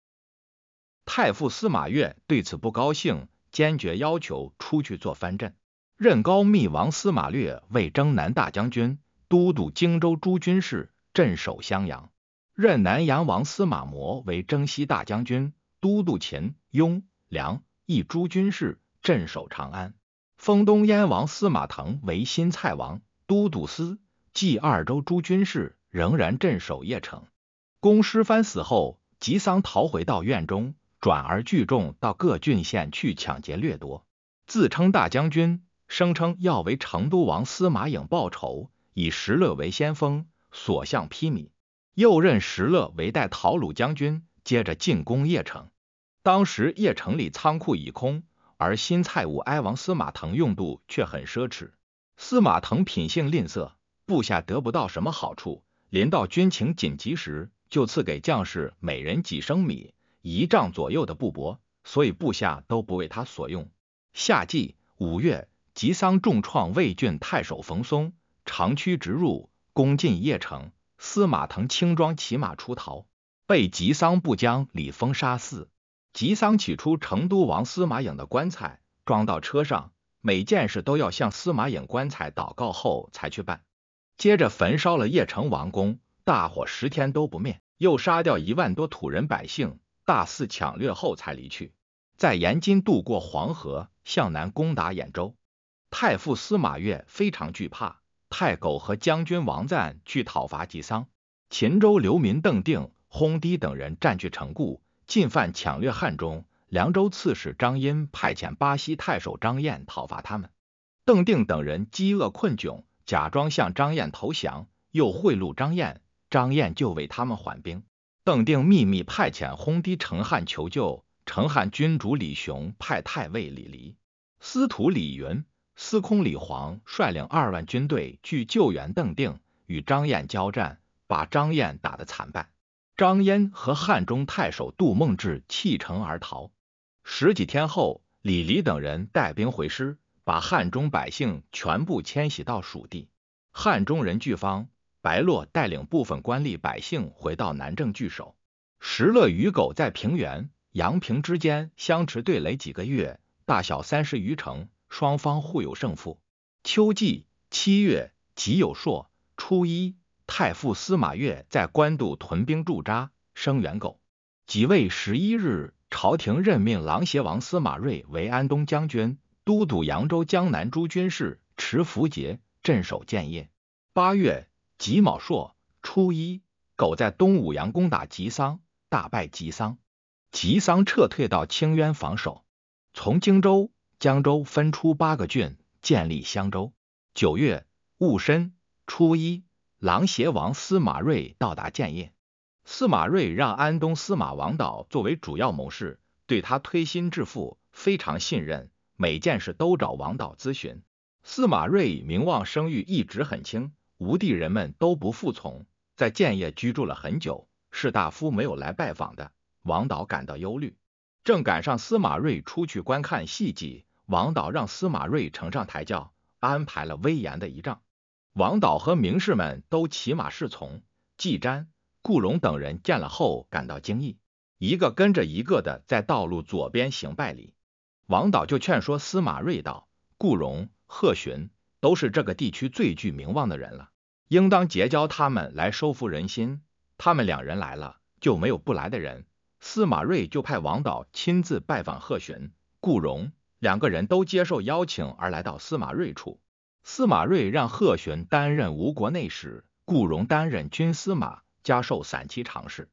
太傅司马越对此不高兴，坚决要求出去做藩镇。任高密王司马略为征南大将军，都督荆州诸军事，镇守襄阳。任南阳王司马模为征西大将军，都督秦雍凉。一诸军事，镇守长安，封东燕王司马腾为新蔡王，都督司。冀二州诸军事，仍然镇守邺城。公师藩死后，吉桑逃回到院中，转而聚众到各郡县去抢劫掠夺，自称大将军，声称要为成都王司马颖报仇，以石勒为先锋，所向披靡。又任石勒为代讨鲁将军，接着进攻邺城。当时邺城里仓库已空，而新蔡武哀王司马腾用度却很奢侈。司马腾品性吝啬，部下得不到什么好处。临到军情紧急时，就赐给将士每人几升米、一丈左右的布帛，所以部下都不为他所用。夏季五月，吉桑重创魏郡太守冯松，长驱直入，攻进邺城。司马腾轻装骑马出逃，被吉桑部将李丰杀死。吉桑取出成都王司马颖的棺材，装到车上，每件事都要向司马颖棺材祷告后才去办。接着焚烧了邺城王宫，大火十天都不灭，又杀掉一万多土人百姓，大肆抢掠后才离去。在延津渡过黄河，向南攻打兖州。太傅司马越非常惧怕，太狗和将军王赞去讨伐吉桑。秦州流民邓定、轰低等人占据城固。进犯抢掠汉中，凉州刺史张殷派遣巴西太守张燕讨伐他们。邓定等人饥饿困窘，假装向张燕投降，又贿赂张燕，张燕就为他们缓兵。邓定秘密派遣轰堤程汉求救，程汉君主李雄派太尉李黎、司徒李云、司空李璜率领二万军队去救援邓定，与张燕交战，把张燕打得惨败。张嫣和汉中太守杜梦志弃城而逃。十几天后，李黎等人带兵回师，把汉中百姓全部迁徙到蜀地。汉中人聚方、白洛带领部分官吏、百姓回到南郑据守。石勒与苟在平原、阳平之间相持对垒几个月，大小三十余城，双方互有胜负。秋季，七月，己有朔，初一。太傅司马越在官渡屯兵驻扎，声援苟。即位十一日，朝廷任命琅邪王司马睿为安东将军，都督扬州江南诸军事，持符节，镇守建业。八月己卯朔初一，苟在东武阳攻打吉桑，大败吉桑，吉桑撤退到青渊防守。从荆州、江州分出八个郡，建立襄州。九月戊申初一。琅邪王司马睿到达建业，司马睿让安东司马王导作为主要谋士，对他推心置腹，非常信任，每件事都找王导咨询。司马睿名望声誉一直很轻，吴地人们都不服从，在建业居住了很久，士大夫没有来拜访的，王导感到忧虑。正赶上司马睿出去观看戏剧，王导让司马睿乘上台轿，安排了威严的仪仗。王导和名士们都骑马侍从，季瞻、顾荣等人见了后感到惊异，一个跟着一个的在道路左边行拜礼。王导就劝说司马睿道：“顾荣、贺询都是这个地区最具名望的人了，应当结交他们来收服人心。他们两人来了，就没有不来的人。”司马睿就派王导亲自拜访贺询、顾荣，两个人都接受邀请而来到司马睿处。司马睿让贺循担任吴国内史，顾荣担任军司马，加授散骑常侍，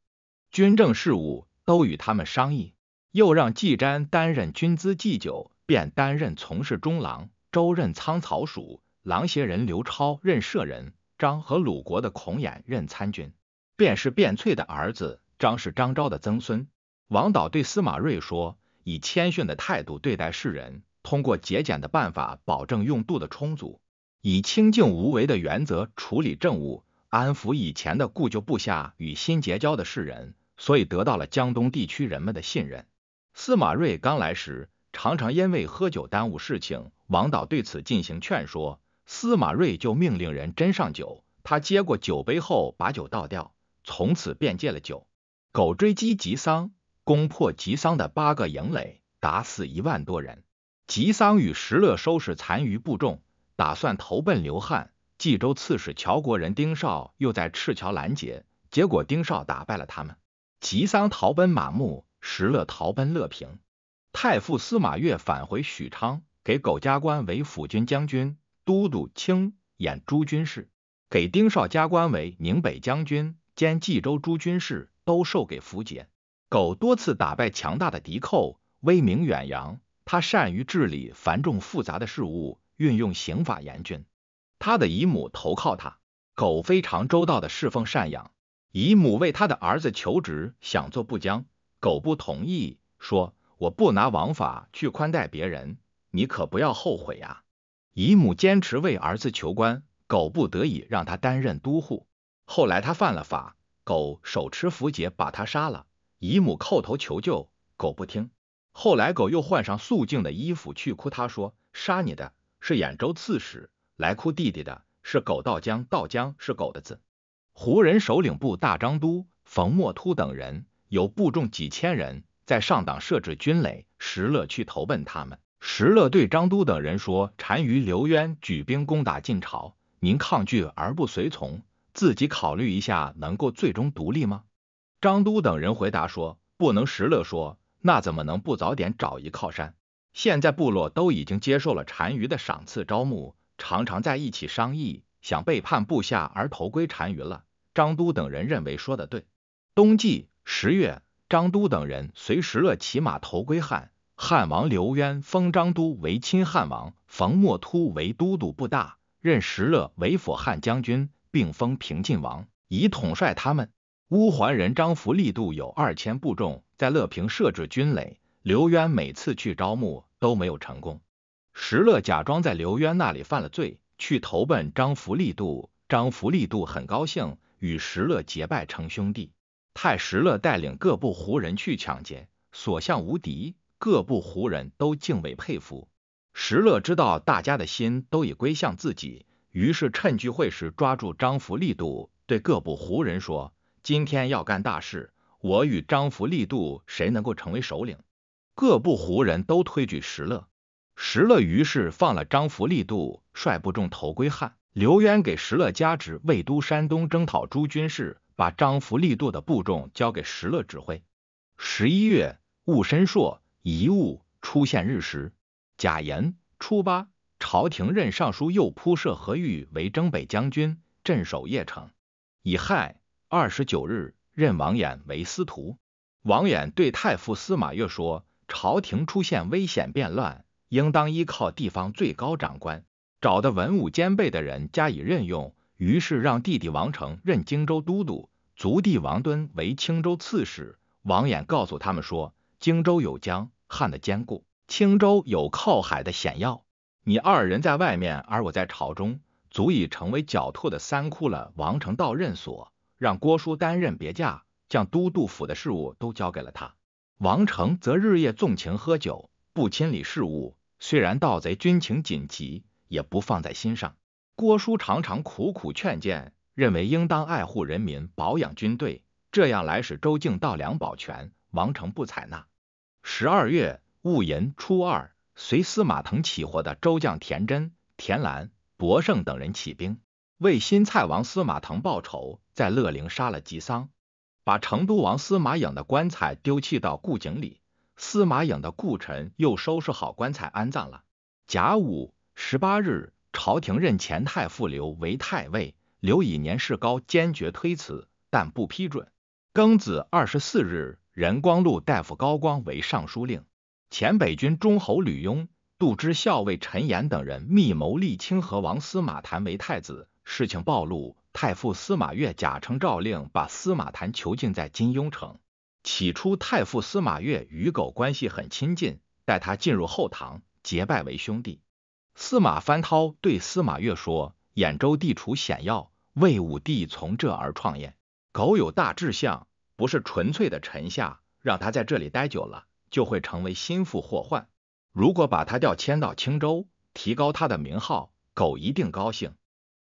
军政事务都与他们商议。又让季瞻担任军资祭酒，便担任从事中郎。周任仓曹署，郎协人刘超任舍人。张和鲁国的孔衍任参军。卞是卞翠的儿子，张是张昭的曾孙。王导对司马睿说：“以谦逊的态度对待世人。”通过节俭的办法保证用度的充足，以清静无为的原则处理政务，安抚以前的故旧部下与新结交的士人，所以得到了江东地区人们的信任。司马睿刚来时，常常因为喝酒耽误事情，王导对此进行劝说，司马睿就命令人斟上酒，他接过酒杯后把酒倒掉，从此便戒了酒。狗追击吉桑，攻破吉桑的八个营垒，打死一万多人。吉桑与石勒收拾残余部众，打算投奔刘汉。冀州刺史乔国人丁绍又在赤桥拦截，结果丁绍打败了他们。吉桑逃奔马牧，石勒逃奔乐平。太傅司马越返回许昌，给苟加官为辅军将军、都督青演诸军事，给丁绍加官为宁北将军兼冀州诸军事，都授给符节。苟多次打败强大的敌寇，威名远扬。他善于治理繁重复杂的事物，运用刑法严峻。他的姨母投靠他，狗非常周到的侍奉赡养。姨母为他的儿子求职，想做不将，狗不同意，说：“我不拿王法去宽待别人，你可不要后悔啊！”姨母坚持为儿子求官，狗不得已让他担任都护。后来他犯了法，狗手持符节把他杀了。姨母叩头求救，狗不听。后来，狗又换上素净的衣服去哭。他说：“杀你的是兖州刺史，来哭弟弟的是狗道江。道江是狗的字。胡人首领部大张都、冯默突等人，有部众几千人，在上党设置军垒。石勒去投奔他们。石勒对张都等人说：单于刘渊举兵攻打晋朝，您抗拒而不随从，自己考虑一下，能够最终独立吗？”张都等人回答说：“不能。”石勒说。那怎么能不早点找一靠山？现在部落都已经接受了单于的赏赐，招募常常在一起商议，想背叛部下而投归单于了。张都等人认为说的对。冬季十月，张都等人随石勒骑马投归汉。汉王刘渊封张都为亲汉王，冯莫突为都督部大，任石勒为辅汉将军，并封平晋王，以统帅他们。乌桓人张福力度有二千部众。在乐平设置军垒，刘渊每次去招募都没有成功。石勒假装在刘渊那里犯了罪，去投奔张福力度。张福力度很高兴，与石勒结拜成兄弟。太石勒带领各部胡人去抢劫，所向无敌，各部胡人都敬畏佩服。石勒知道大家的心都已归向自己，于是趁聚会时抓住张福力度，对各部胡人说：“今天要干大事。”我与张福利度，谁能够成为首领？各部胡人都推举石勒，石勒于是放了张福利度，率部众投归汉。刘渊给石勒加职，魏都山东，征讨诸军事，把张福利度的部众交给石勒指挥。十一月，戊申朔，乙物出现日食。贾言初八，朝廷任尚书右仆射何玉为征北将军，镇守邺城。乙亥，二十九日。任王衍为司徒。王衍对太傅司马越说：“朝廷出现危险变乱，应当依靠地方最高长官，找的文武兼备的人加以任用。”于是让弟弟王成任荆州都督，族弟王敦为青州刺史。王衍告诉他们说：“荆州有江汉的坚固，青州有靠海的险要。你二人在外面，而我在朝中，足以成为狡兔的三窟了。”王成到任所。让郭叔担任别驾，将都督府的事务都交给了他。王成则日夜纵情喝酒，不清理事务。虽然盗贼军情紧急，也不放在心上。郭叔常常苦苦劝谏，认为应当爱护人民，保养军队，这样来使周敬到粮保全。王成不采纳。十二月戊寅初二，随司马腾起火的周将田真、田兰、博胜等人起兵，为新蔡王司马腾报仇。在乐陵杀了吉桑，把成都王司马颖的棺材丢弃到故井里。司马颖的故臣又收拾好棺材安葬了。甲午十八日，朝廷任前太傅刘为太尉，刘以年事高坚决推辞，但不批准。庚子二十四日，任光禄大夫高光为尚书令。前北军中侯吕雍、度之校尉陈延等人密谋立清河王司马谭为太子，事情暴露。太傅司马越假称诏令，把司马谈囚禁在金庸城。起初，太傅司马越与狗关系很亲近，待他进入后堂，结拜为兄弟。司马翻涛对司马越说：“兖州地处险要，魏武帝从这而创业。狗有大志向，不是纯粹的臣下。让他在这里待久了，就会成为心腹祸患。如果把他调迁到青州，提高他的名号，狗一定高兴。”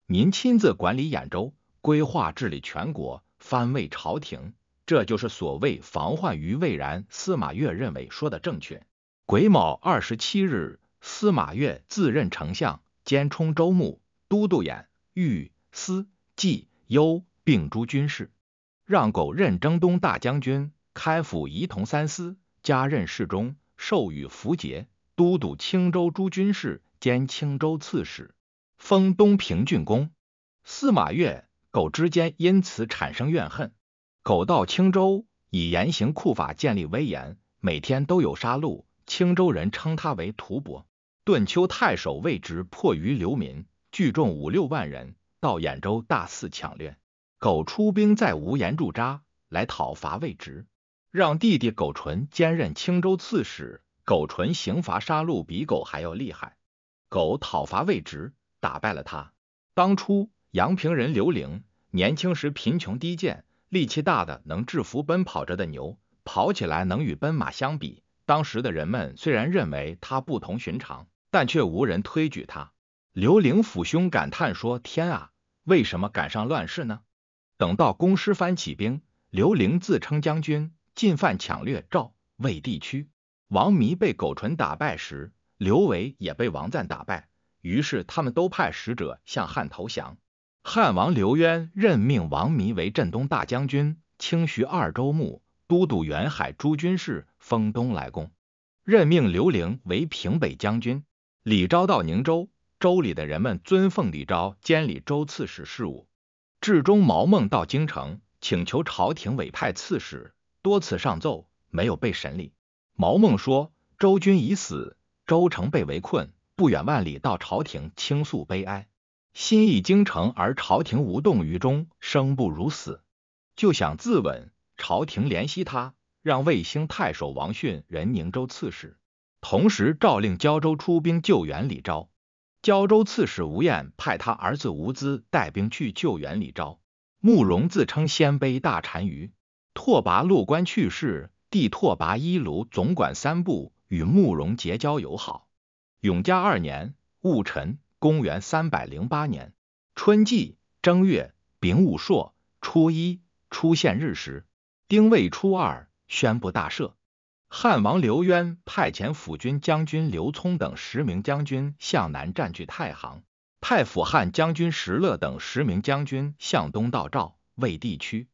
您亲自管理兖州，规划治理全国，藩卫朝廷，这就是所谓防患于未然。司马越认为说的正确。癸卯二十七日，司马越自任丞相，兼冲州牧、都督兖、豫、司、冀、幽并诸军事，让苟任征东大将军、开府仪同三司，加任侍中，授予符节，都督青州诸军事，兼青州刺史。封东平郡公，司马越、苟之间因此产生怨恨。苟到青州，以严刑酷法建立威严，每天都有杀戮。青州人称他为屠伯。顿丘太守魏植迫于流民，聚众五六万人到兖州大肆抢掠。苟出兵在无盐驻扎，来讨伐魏植，让弟弟苟纯兼任青州刺史。苟纯刑罚杀戮比苟还要厉害。苟讨伐魏植。打败了他。当初，阳平人刘玲年轻时贫穷低贱，力气大的能制服奔跑着的牛，跑起来能与奔马相比。当时的人们虽然认为他不同寻常，但却无人推举他。刘玲抚胸感叹说：“天啊，为什么赶上乱世呢？”等到公师番起兵，刘玲自称将军，进犯抢掠赵、魏地区。王弥被苟纯打败时，刘维也被王赞打败。于是，他们都派使者向汉投降。汉王刘渊任命王弥为镇东大将军、清徐二州牧、都督远海诸军事，封东莱公；任命刘灵为平北将军。李昭到宁州，州里的人们尊奉李昭，监理州刺史事务。至中，毛孟到京城，请求朝廷委派刺史，多次上奏，没有被审理。毛孟说：“周军已死，周城被围困。”不远万里到朝廷倾诉悲哀，心意京城，而朝廷无动于衷，生不如死，就想自刎。朝廷怜惜他，让卫兴太守王逊任宁州刺史，同时诏令胶州出兵救援李昭。胶州刺史吴彦派他儿子吴孜带兵去救援李昭。慕容自称鲜卑大单于，拓跋陆官去世，弟拓跋一卢总管三部，与慕容结交友好。永嘉二年戊辰，公元三百零八年春季正月丙午朔初一出现日食，丁未初二宣布大赦。汉王刘渊派遣辅军将军刘聪等十名将军向南占据太行，太府汉将军石勒等十名将军向东到赵魏地区。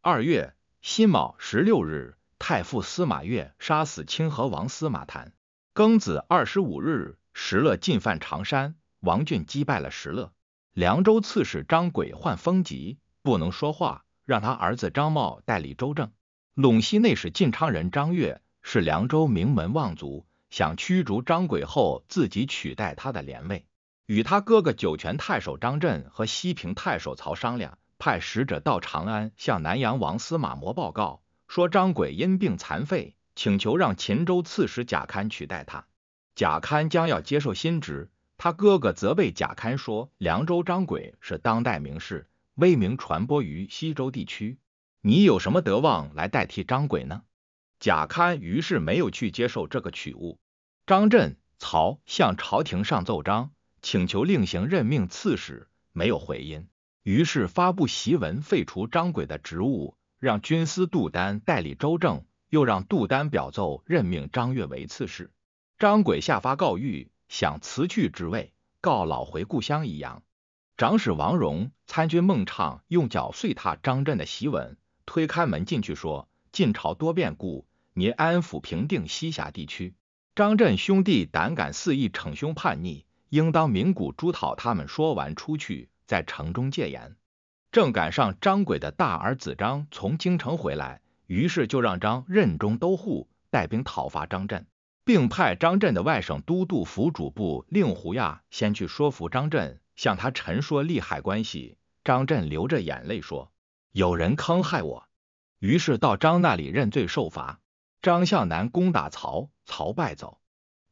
二月辛卯十六日，太傅司马越杀死清河王司马谭。庚子二十五日，石勒进犯常山，王浚击败了石勒。凉州刺史张轨患风疾，不能说话，让他儿子张茂代理州政。陇西内史晋昌人张悦是凉州名门望族，想驱逐张轨后自己取代他的连位，与他哥哥酒泉太守张震和西平太守曹商量，派使者到长安向南阳王司马模报告，说张轨因病残废。请求让秦州刺史贾堪取代他。贾堪将要接受新职，他哥哥责备贾堪说：“凉州张轨是当代名士，威名传播于西周地区，你有什么德望来代替张轨呢？”贾堪于是没有去接受这个取物。张震、曹向朝廷上奏章，请求另行任命刺史，没有回音。于是发布檄文，废除张轨的职务，让军司杜丹代理州政。又让杜丹表奏任命张悦为刺史。张轨下发告谕，想辞去职位，告老回故乡。一样，长史王戎、参军孟畅用脚碎踏张震的檄文，推开门进去说：“晋朝多变故，您安抚平定西夏地区。张震兄弟胆敢肆意逞凶叛逆，应当明鼓诛讨他们。”说完出去，在城中戒严。正赶上张轨的大儿子张从京城回来。于是就让张任中都护带兵讨伐张震，并派张震的外甥都督府主簿令狐亚先去说服张震，向他陈说利害关系。张震流着眼泪说：“有人坑害我。”于是到张那里认罪受罚。张向南攻打曹，曹败走。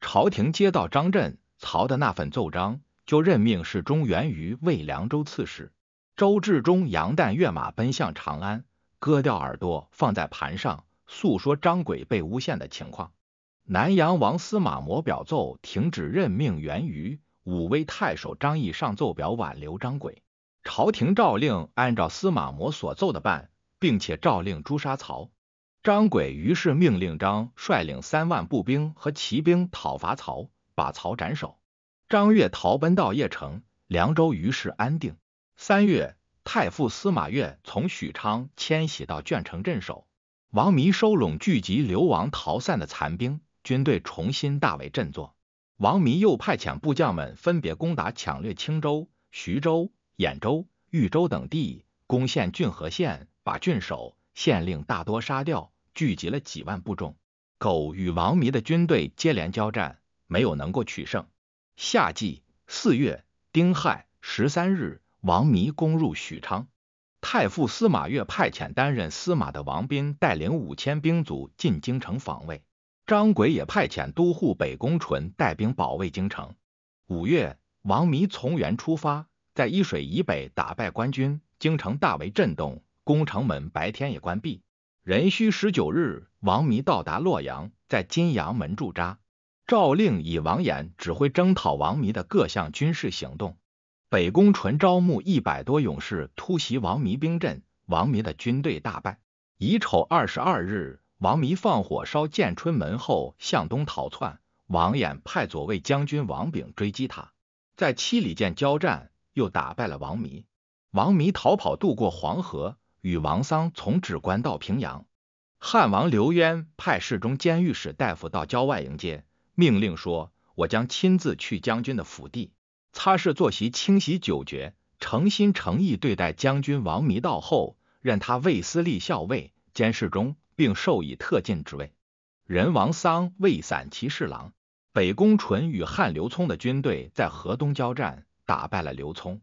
朝廷接到张震、曹的那份奏章，就任命侍中原于魏凉州刺史。周至中杨旦跃马奔向长安。割掉耳朵放在盘上，诉说张轨被诬陷的情况。南阳王司马模表奏停止任命源于武威太守张毅上奏表挽留张轨。朝廷诏令按照司马模所奏的办，并且诏令诛杀曹。张轨于是命令张率领三万步兵和骑兵讨伐曹，把曹斩首。张悦逃奔到邺城，凉州于是安定。三月。太傅司马越从许昌迁徙到鄄城镇守，王弥收拢聚集流亡逃散的残兵，军队重新大为振作。王弥又派遣部将们分别攻打抢掠青州、徐州、兖州、豫州等地，攻陷浚河县，把郡守、县令大多杀掉，聚集了几万部众。苟与王弥的军队接连交战，没有能够取胜。夏季四月丁亥十三日。王弥攻入许昌，太傅司马越派遣担任司马的王斌带领五千兵卒进京城防卫，张轨也派遣都护北宫纯带兵保卫京城。五月，王弥从原出发，在伊水以北打败官军，京城大为震动，宫城门白天也关闭。壬戌十九日，王弥到达洛阳，在金阳门驻扎，诏令以王衍指挥征讨王弥的各项军事行动。北宫纯招募一百多勇士突袭王弥兵阵，王弥的军队大败。乙丑二十二日，王弥放火烧建春门后向东逃窜，王衍派左卫将军王炳追击他，在七里涧交战，又打败了王弥。王弥逃跑渡过黄河，与王桑从止关到平阳。汉王刘渊派侍中监御史大夫到郊外迎接，命令说：“我将亲自去将军的府邸。擦拭坐席，清洗酒爵，诚心诚意对待将军王弥道后，任他卫司隶校尉、监视中，并授以特进之位。人王丧，魏散骑侍郎。北宫纯与汉刘聪的军队在河东交战，打败了刘聪。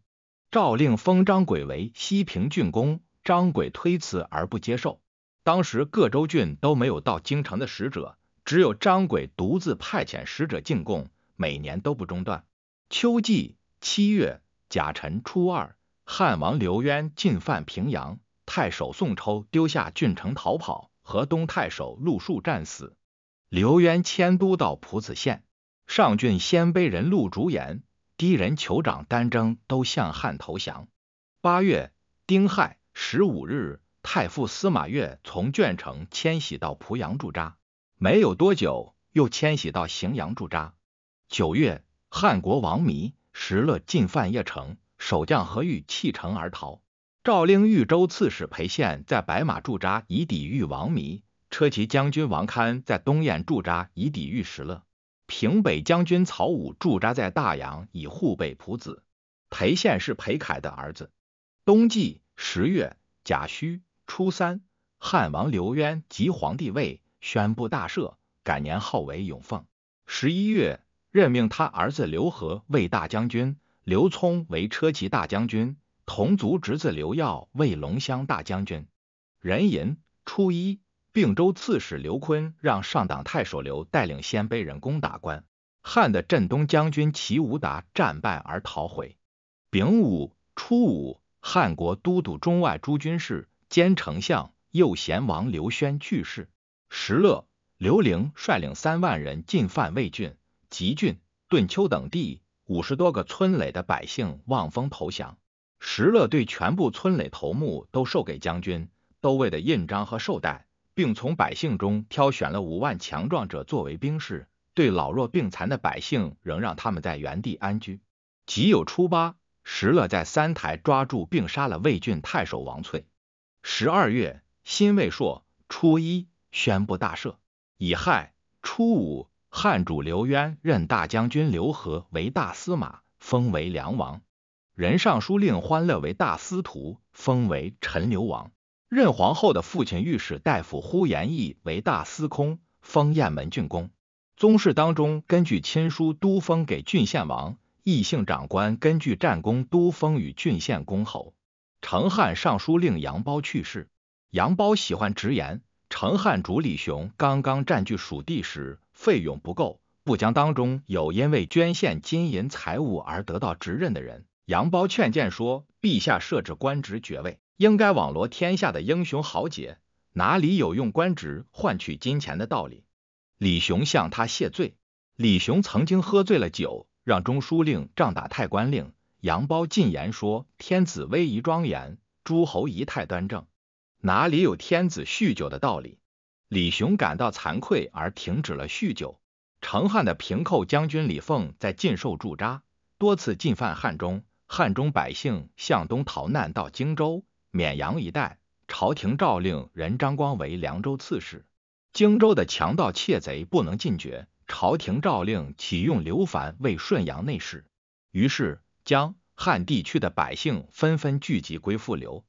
诏令封张轨为西平郡公，张轨推辞而不接受。当时各州郡都没有到京城的使者，只有张轨独自派遣使者进贡，每年都不中断。秋季七月甲辰初二，汉王刘渊进犯平阳，太守宋抽丢下郡城逃跑，河东太守陆树战死。刘渊迁都到蒲子县，上郡鲜卑人陆竹言，狄人酋长单征都向汉投降。八月丁亥十五日，太傅司马越从卷城迁徙到濮阳驻扎，没有多久又迁徙到荥阳驻扎。九月。汉国王弥石勒进犯邺城，守将何玉弃城而逃。诏令豫州刺史裴宪在白马驻扎，以抵御王弥；车骑将军王堪在东燕驻扎，以抵御石勒。平北将军曹武驻扎在大洋，以护北蒲子。裴宪是裴楷的儿子。冬季十月甲戌初三，汉王刘渊即皇帝位，宣布大赦，改年号为永凤。十一月。任命他儿子刘和为大将军，刘聪为车骑大将军，同族侄子刘耀为龙骧大将军。壬寅初一，并州刺史刘坤让上党太守刘带领鲜卑人攻打关汉的镇东将军齐无达战败而逃回。丙午初五，汉国都督中外诸军事兼丞相右贤王刘宣去世。石勒、刘伶率领三万人进犯魏郡。吉郡、顿丘等地五十多个村垒的百姓望风投降。石勒对全部村垒头目都授给将军、都尉的印章和绶带，并从百姓中挑选了五万强壮者作为兵士，对老弱病残的百姓仍让他们在原地安居。即有初八，石勒在三台抓住并杀了魏郡太守王粹。十二月辛未朔初一，宣布大赦。乙亥初五。汉主刘渊任大将军刘和为大司马，封为梁王；任尚书令欢乐为大司徒，封为陈留王；任皇后的父亲御史大夫呼延义为大司空，封雁门郡公。宗室当中，根据亲疏都封给郡县王；异姓长官根据战功都封与郡县公侯。成汉尚书令杨苞去世。杨苞喜欢直言。成汉主李雄刚刚占据蜀地时。费用不够，部将当中有因为捐献金银财物而得到职任的人。杨褒劝谏说，陛下设置官职爵位，应该网罗天下的英雄豪杰，哪里有用官职换取金钱的道理？李雄向他谢罪。李雄曾经喝醉了酒，让中书令杖打太官令。杨褒进言说，天子威仪庄严，诸侯仪态端正，哪里有天子酗酒的道理？李雄感到惭愧而停止了酗酒。成汉的平寇将军李凤在晋寿驻扎，多次进犯汉中，汉中百姓向东逃难到荆州、沔阳一带。朝廷诏令任张光为凉州刺史。荆州的强盗窃贼不能禁绝，朝廷诏令启用刘凡为顺阳内史。于是，将汉地区的百姓纷纷聚集归附刘。